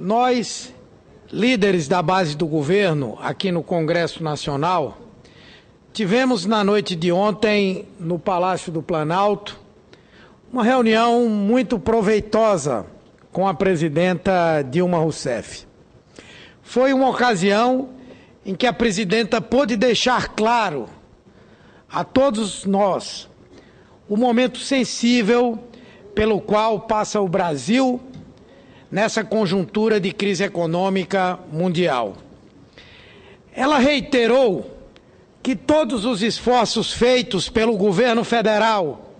Nós, líderes da base do governo, aqui no Congresso Nacional, tivemos na noite de ontem, no Palácio do Planalto, uma reunião muito proveitosa com a presidenta Dilma Rousseff. Foi uma ocasião em que a presidenta pôde deixar claro a todos nós o momento sensível pelo qual passa o Brasil nessa conjuntura de crise econômica mundial. Ela reiterou que todos os esforços feitos pelo governo federal,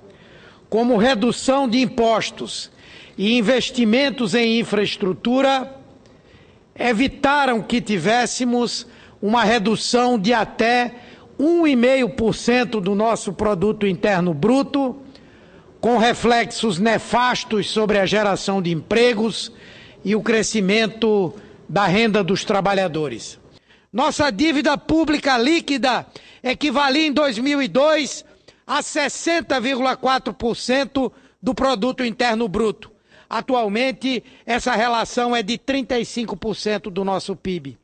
como redução de impostos e investimentos em infraestrutura, evitaram que tivéssemos uma redução de até 1,5% do nosso produto interno bruto com reflexos nefastos sobre a geração de empregos e o crescimento da renda dos trabalhadores. Nossa dívida pública líquida equivalia em 2002 a 60,4% do produto interno bruto. Atualmente, essa relação é de 35% do nosso PIB.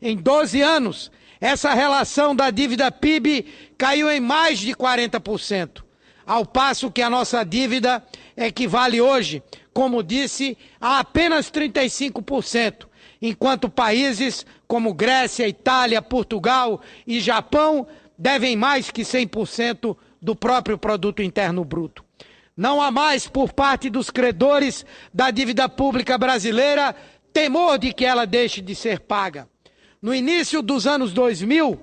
Em 12 anos, essa relação da dívida PIB caiu em mais de 40%. Ao passo que a nossa dívida equivale é hoje, como disse, a apenas 35%, enquanto países como Grécia, Itália, Portugal e Japão devem mais que 100% do próprio produto interno bruto. Não há mais por parte dos credores da dívida pública brasileira temor de que ela deixe de ser paga. No início dos anos 2000,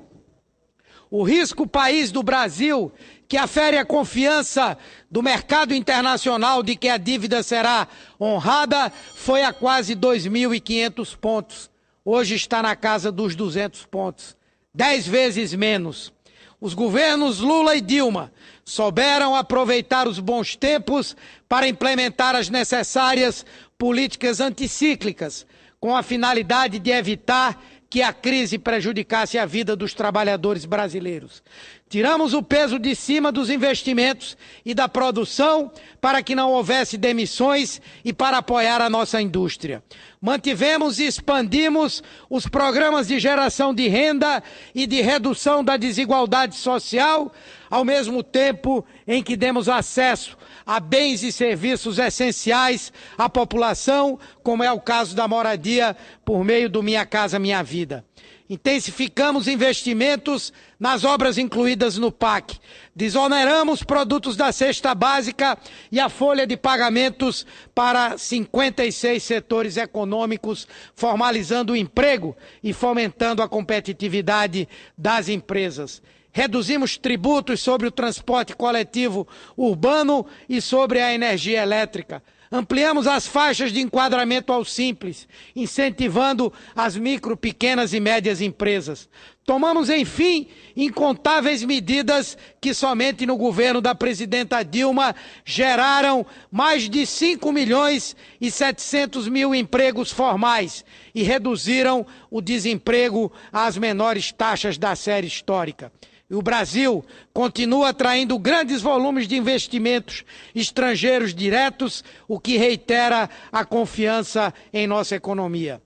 o risco país do Brasil que afere a confiança do mercado internacional de que a dívida será honrada foi a quase 2.500 pontos. Hoje está na casa dos 200 pontos. Dez vezes menos. Os governos Lula e Dilma souberam aproveitar os bons tempos para implementar as necessárias políticas anticíclicas, com a finalidade de evitar que a crise prejudicasse a vida dos trabalhadores brasileiros. Tiramos o peso de cima dos investimentos e da produção para que não houvesse demissões e para apoiar a nossa indústria. Mantivemos e expandimos os programas de geração de renda e de redução da desigualdade social, ao mesmo tempo em que demos acesso a bens e serviços essenciais à população, como é o caso da moradia por meio do Minha Casa Minha Vida. Intensificamos investimentos nas obras incluídas no PAC. Desoneramos produtos da cesta básica e a folha de pagamentos para 56 setores econômicos, formalizando o emprego e fomentando a competitividade das empresas. Reduzimos tributos sobre o transporte coletivo urbano e sobre a energia elétrica. Ampliamos as faixas de enquadramento ao simples, incentivando as micro, pequenas e médias empresas. Tomamos, enfim, incontáveis medidas que somente no governo da presidenta Dilma geraram mais de 5 milhões e 700 mil empregos formais e reduziram o desemprego às menores taxas da série histórica. E o Brasil continua atraindo grandes volumes de investimentos estrangeiros diretos, o que reitera a confiança em nossa economia.